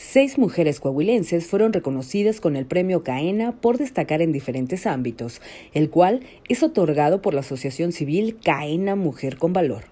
Seis mujeres coahuilenses fueron reconocidas con el premio Caena por destacar en diferentes ámbitos, el cual es otorgado por la Asociación Civil Caena Mujer con Valor.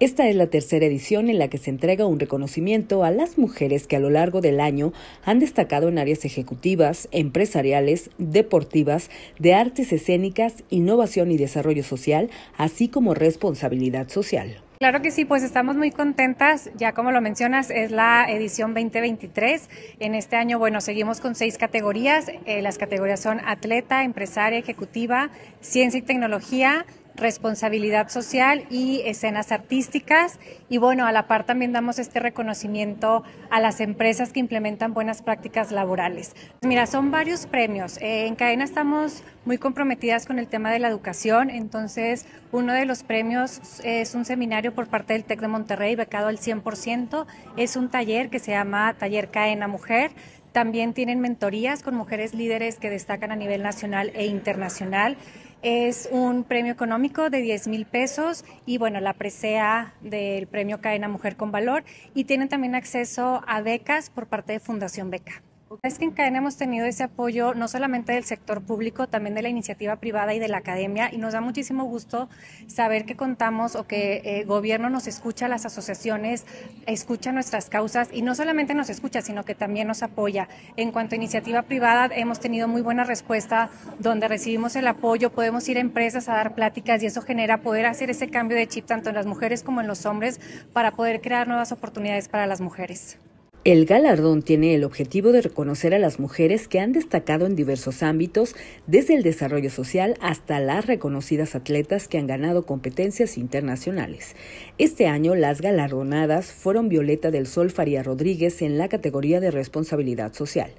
Esta es la tercera edición en la que se entrega un reconocimiento a las mujeres que a lo largo del año han destacado en áreas ejecutivas, empresariales, deportivas, de artes escénicas, innovación y desarrollo social, así como responsabilidad social. Claro que sí, pues estamos muy contentas. Ya como lo mencionas, es la edición 2023. En este año, bueno, seguimos con seis categorías. Eh, las categorías son atleta, empresaria, ejecutiva, ciencia y tecnología, responsabilidad social y escenas artísticas. Y bueno, a la par también damos este reconocimiento a las empresas que implementan buenas prácticas laborales. Pues mira, son varios premios. Eh, en cadena estamos muy comprometidas con el tema de la educación, entonces uno de los premios es un seminario por parte del TEC de Monterrey, becado al 100%, es un taller que se llama Taller Cadena Mujer, también tienen mentorías con mujeres líderes que destacan a nivel nacional e internacional. Es un premio económico de 10 mil pesos y bueno, la presea del premio Cadena Mujer con Valor y tienen también acceso a becas por parte de Fundación Beca. Es que en Cadena hemos tenido ese apoyo no solamente del sector público, también de la iniciativa privada y de la academia, y nos da muchísimo gusto saber que contamos o que el eh, gobierno nos escucha, las asociaciones escucha nuestras causas y no solamente nos escucha, sino que también nos apoya. En cuanto a iniciativa privada, hemos tenido muy buena respuesta donde recibimos el apoyo, podemos ir a empresas a dar pláticas y eso genera poder hacer ese cambio de chip tanto en las mujeres como en los hombres para poder crear nuevas oportunidades para las mujeres. El galardón tiene el objetivo de reconocer a las mujeres que han destacado en diversos ámbitos, desde el desarrollo social hasta las reconocidas atletas que han ganado competencias internacionales. Este año las galardonadas fueron Violeta del Sol Faría Rodríguez en la categoría de responsabilidad social.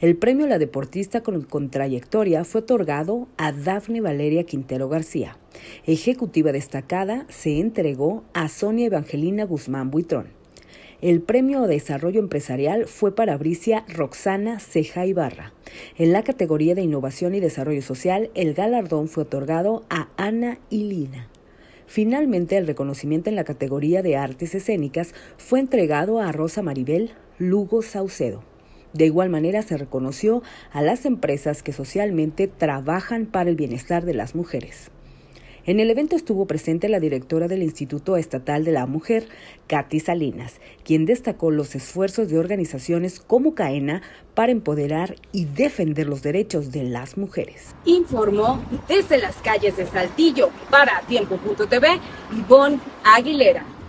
El premio a la deportista con, con trayectoria fue otorgado a Dafne Valeria Quintero García. Ejecutiva destacada se entregó a Sonia Evangelina Guzmán Buitrón. El premio de desarrollo empresarial fue para Bricia Roxana Ceja Ibarra. En la categoría de innovación y desarrollo social, el galardón fue otorgado a Ana Ilina. Finalmente, el reconocimiento en la categoría de artes escénicas fue entregado a Rosa Maribel Lugo Saucedo. De igual manera, se reconoció a las empresas que socialmente trabajan para el bienestar de las mujeres. En el evento estuvo presente la directora del Instituto Estatal de la Mujer, Katy Salinas, quien destacó los esfuerzos de organizaciones como CAENA para empoderar y defender los derechos de las mujeres. Informó desde las calles de Saltillo para Tiempo.tv Ivonne Aguilera.